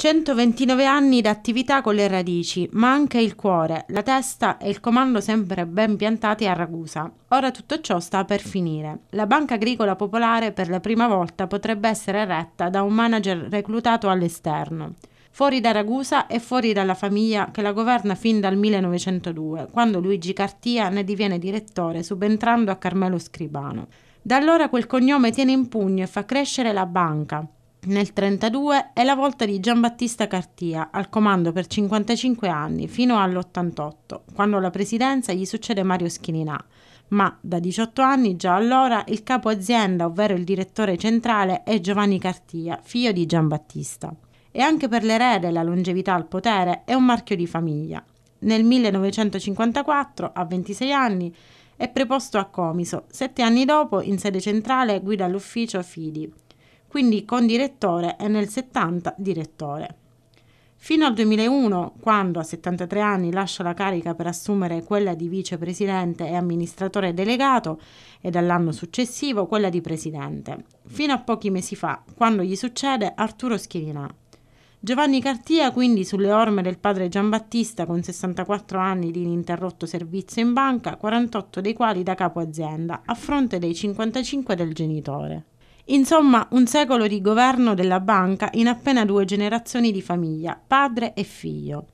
129 anni d'attività con le radici, ma anche il cuore, la testa e il comando sempre ben piantati a Ragusa. Ora tutto ciò sta per finire. La Banca Agricola Popolare per la prima volta potrebbe essere retta da un manager reclutato all'esterno, fuori da Ragusa e fuori dalla famiglia che la governa fin dal 1902, quando Luigi Cartia ne diviene direttore subentrando a Carmelo Scribano. Da allora quel cognome tiene in pugno e fa crescere la banca, nel 1932 è la volta di Giambattista Cartia al comando per 55 anni fino all'88, quando alla presidenza gli succede Mario Schininà. Ma da 18 anni già allora il capo azienda, ovvero il direttore centrale, è Giovanni Cartia, figlio di Giambattista. E anche per l'erede la longevità al potere è un marchio di famiglia. Nel 1954, a 26 anni, è preposto a Comiso. Sette anni dopo, in sede centrale, guida l'ufficio FIDI quindi con direttore e nel 70 direttore. Fino al 2001, quando a 73 anni lascia la carica per assumere quella di vicepresidente e amministratore delegato e dall'anno successivo quella di presidente, fino a pochi mesi fa, quando gli succede Arturo Schirinà. Giovanni Cartia, quindi sulle orme del padre Giambattista con 64 anni di ininterrotto servizio in banca, 48 dei quali da capo azienda, a fronte dei 55 del genitore. Insomma, un secolo di governo della banca in appena due generazioni di famiglia, padre e figlio.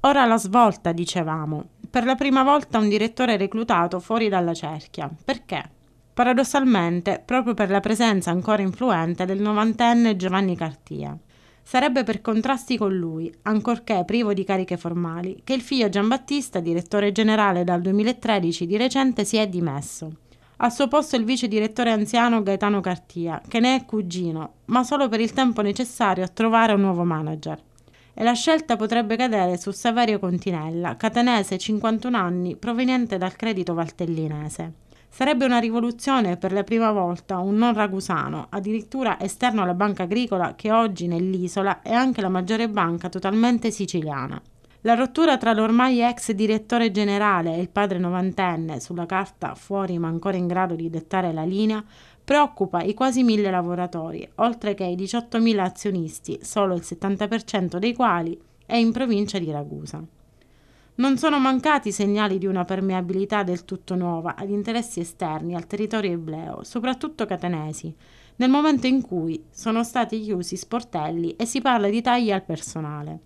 Ora la svolta, dicevamo. Per la prima volta un direttore reclutato fuori dalla cerchia. Perché? Paradossalmente, proprio per la presenza ancora influente del novantenne Giovanni Cartia. Sarebbe per contrasti con lui, ancorché privo di cariche formali, che il figlio Giambattista, direttore generale dal 2013, di recente si è dimesso. Al suo posto il vice direttore anziano Gaetano Cartia, che ne è cugino, ma solo per il tempo necessario a trovare un nuovo manager. E la scelta potrebbe cadere su Saverio Continella, catanese 51 anni, proveniente dal credito valtellinese. Sarebbe una rivoluzione per la prima volta un non ragusano, addirittura esterno alla banca agricola che oggi nell'isola è anche la maggiore banca totalmente siciliana. La rottura tra l'ormai ex direttore generale e il padre novantenne, sulla carta fuori ma ancora in grado di dettare la linea, preoccupa i quasi mille lavoratori, oltre che i 18.000 azionisti, solo il 70% dei quali è in provincia di Ragusa. Non sono mancati segnali di una permeabilità del tutto nuova ad interessi esterni al territorio ebleo, soprattutto catanesi, nel momento in cui sono stati chiusi sportelli e si parla di tagli al personale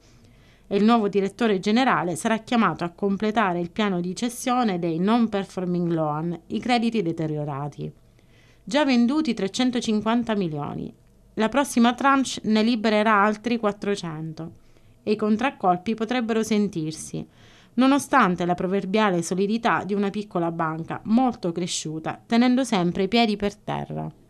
e il nuovo direttore generale sarà chiamato a completare il piano di cessione dei non performing loan, i crediti deteriorati. Già venduti 350 milioni, la prossima tranche ne libererà altri 400 e i contraccolpi potrebbero sentirsi, nonostante la proverbiale solidità di una piccola banca molto cresciuta, tenendo sempre i piedi per terra.